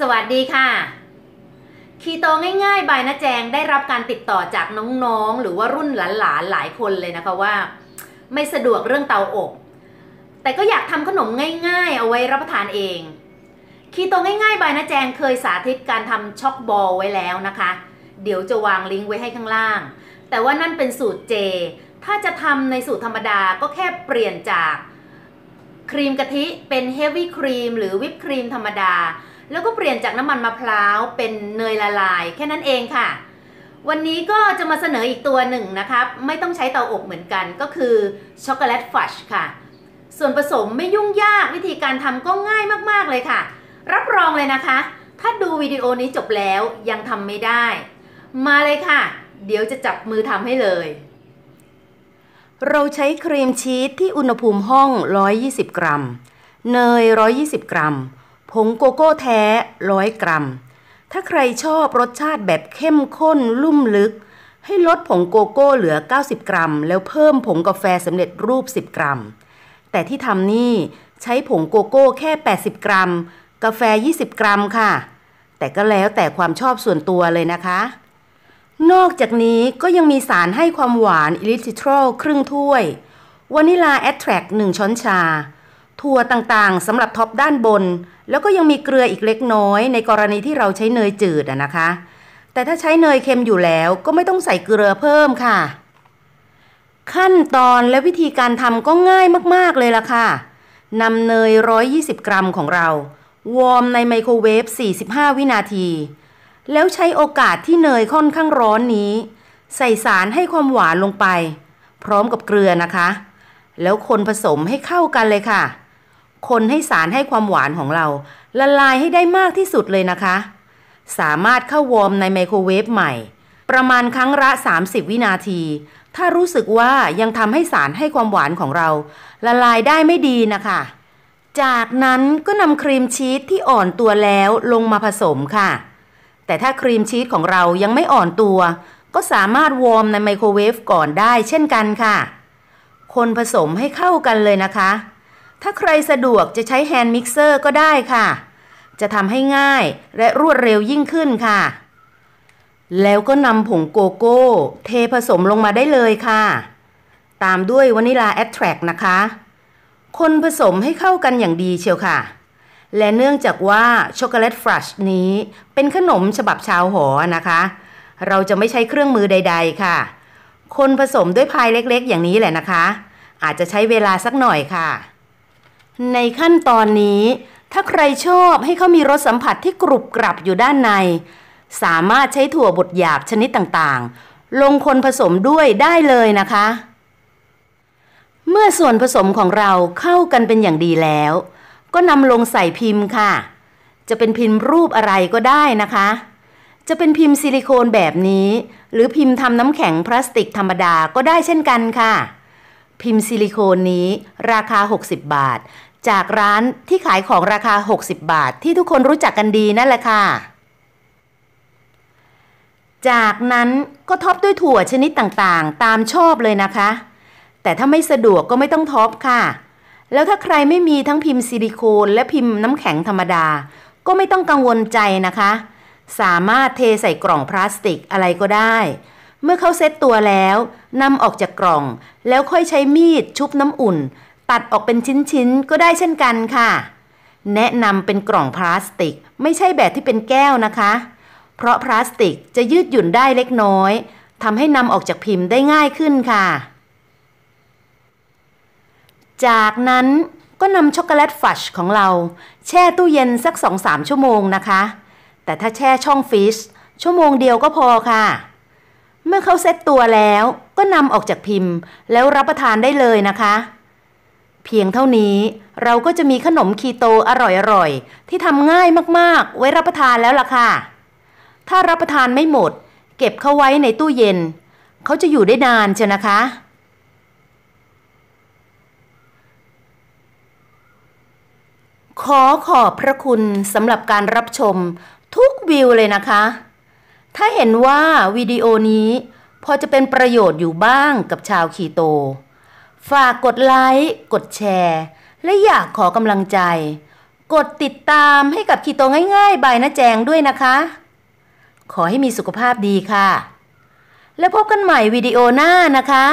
สวัสดีค่ะ คีโตง่ายๆบายนะแจงได้รับการติดต่อจากน้องๆ หรือว่ารุ่นหลานๆหลายคนเลยนะคะว่า ไม่สะดวกเรื่องเตาอบแต่ก็อยากทำขนมง่าย ๆ เอาไว้รับประทานเอง คีโตง่ายๆบายนะแจงเคยสาธิตการทำช็อกบอลไว้แล้วนะคะ เดี๋ยวจะวางลิงก์ไว้ให้ข้างล่าง แต่ว่านั่นเป็นสูตรเจ ถ้าจะทำในสูตรธรรมดาก็แค่เปลี่ยนจากครีมกะทิเป็นเฮฟวี่ครีม หรือวิปครีมธรรมดาแล้วก็เปลี่ยนจากน้ำมันมะพร้าว เป็นเนยละลายแค่นั้นเองค่ะ วันนี้ก็จะมาเสนออีกตัวหนึ่งนะคะไม่ต้องใช้เตาอบเหมือนกันก็คือช็อกโกแลตฟัชค่ะ ส่วนผสมไม่ยุ่งยากวิธีการทำก็ง่ายมาก ๆ เลยค่ะ รับรองเลยนะคะ ถ้าดูวิดีโอนี้จบแล้วยังทำไม่ได้ มาเลยค่ะ เดี๋ยวจะจับมือทำให้เลย เราใช้ครีมชีสที่อุณหภูมิห้อง 120 กรัมเนย 120 กรัมผงโกโก้แท้ร้อยกรัม ถ้าใครชอบรสชาติแบบเข้มข้น ลุ่มลึก ให้ลดผงโกโก้เหลือ 90 กรัม แล้วเพิ่มผงกาแฟสำเร็จรูป 10 กรัม แต่ที่ทำนี่ใช้ผงโกโก้แค่ 80 กรัม กาแฟ 20 กรัมค่ะ แต่ก็แล้วแต่ความชอบส่วนตัวเลยนะคะ นอกจากนี้ก็ยังมีสารให้ความหวานอิลิทิทรอลครึ่งถ้วย วานิลาแอดแทรก1ช้อนชาถั่วต่างๆสำหรับท็อปด้านบน แล้วก็ยังมีเกลืออีกเล็กน้อย ในกรณีที่เราใช้เนยจืดนะคะ แต่ถ้าใช้เนยเค็มอยู่แล้ว ก็ไม่ต้องใส่เกลือเพิ่มค่ะ ขั้นตอนและวิธีการทำก็ง่ายมากๆเลยล่ะค่ะนำเนย 120 กรัมของเรา วอร์มในไมโครเวฟ45 วินาที แล้วใช้โอกาสที่เนยค่อนข้างร้อนนี้ ใส่สารให้ความหวานลงไป พร้อมกับเกลือนะคะ แล้วคนผสมให้เข้ากันเลยค่ะคนให้สารให้ความหวานของเรา ละลายให้ได้มากที่สุดเลยนะคะ สามารถเข้าวอร์มในไมโครเวฟใหม่ ประมาณครั้ง ละ 30 วินาที ถ้ารู้สึกว่ายังทำให้สารให้ความหวานของเราละลายได้ไม่ดีนะคะจากนั้นก็นำครีมชีสที่อ่อนตัวแล้วลงมาผสมค่ะแต่ถ้าครีมชีสของเรายังไม่อ่อนตัว ก็สามารถวอร์มในไมโครเวฟก่อนได้ เช่นกันค่ะ คนผสมให้เข้ากันเลยนะคะถ้าใครสะดวกจะใช้แฮนด์มิกเซอร์ก็ได้ค่ะ จะทำให้ง่ายและรวดเร็วยิ่งขึ้นค่ะ แล้วก็นำผงโกโก้ เทผสมลงมาได้เลยค่ะ ตามด้วยวานิลาแอตแทรกนะคะ คนผสมให้เข้ากันอย่างดีเชียวค่ะ และเนื่องจากว่าช็อกโกแลตฟรัชนี้เป็นขนมฉบับชาวหอนะคะ เราจะไม่ใช้เครื่องมือใด ๆค่ะ คนผสมด้วยพายเล็กๆอย่างนี้แหละนะคะ อาจจะใช้เวลาสักหน่อยค่ะในขั้นตอนนี้ถ้าใครชอบให้เขามีรสสัมผัสที่กรุบกรับอยู่ด้านใน สามารถใช้ถั่วบดหยาบชนิดต่างๆ ลงคนผสมด้วยได้เลยนะคะ เมื่อส่วนผสมของเราเข้ากันเป็นอย่างดีแล้ว ก็นำลงใส่พิมพ์ค่ะ จะเป็นพิมพ์รูปอะไรก็ได้นะคะ จะเป็นพิมพ์ซิลิโคนแบบนี้ หรือพิมพ์ทำน้ำแข็งพลาสติกธรรมดาก็ได้เช่นกันค่ะพิมพ์ซิลิโคนนี้ราคา 60 บาท จากร้านที่ขายของราคา 60 บาทที่ทุกคนรู้จักกันดีนั่นแหละค่ะ จากนั้นก็ท็อปด้วยถั่วชนิดต่างๆ ตามชอบเลยนะคะ แต่ถ้าไม่สะดวกก็ไม่ต้องท็อปค่ะ แล้วถ้าใครไม่มีทั้งพิมพ์ซิลิโคนและพิมพ์น้ำแข็งธรรมดา ก็ไม่ต้องกังวลใจนะคะ สามารถเทใส่กล่องพลาสติกอะไรก็ได้เมื่อเขาเซตตัวแล้ว นำออกจากกล่อง แล้วค่อยใช้มีดชุบน้ำอุ่น ตัดออกเป็นชิ้นๆ ก็ได้เช่นกันค่ะ แนะนำเป็นกล่องพลาสติกไม่ใช่แบบที่เป็นแก้วนะคะ เพราะพลาสติกจะยืดหยุ่นได้เล็กน้อยทำให้นำออกจากพิมพ์ได้ง่ายขึ้นค่ะ จากนั้นก็นำช็อกโกแลตฟัชของเรา แช่ตู้เย็นสัก 2-3ชั่วโมงนะคะ แต่ถ้าแช่ช่องฟิชชั่วโมงเดียวก็พอค่ะเมื่อเขาเซ็ตตัวแล้วก็นำออกจากพิมพ์แล้วรับประทานได้เลยนะคะ เพียงเท่านี้เราก็จะมีขนมคีโตอร่อยๆ ที่ทำง่ายมากๆ ไว้รับประทานแล้วล่ะค่ะ ถ้ารับประทานไม่หมด เก็บเข้าไว้ในตู้เย็น เขาจะอยู่ได้นานเชียนะคะ ขอขอบพระคุณสำหรับการรับชม ทุกวิวเลยนะคะถ้าเห็นว่าวิดีโอนี้พอจะเป็นประโยชน์อยู่บ้างกับชาวคีโต ฝากกดไลค์ กดแชร์ และอยากขอกำลังใจ กดติดตามให้กับคีโตง่าย ๆ บายนะแจงด้วยนะคะ ขอให้มีสุขภาพดีค่ะ แล้วพบกันใหม่วิดีโอหน้านะคะ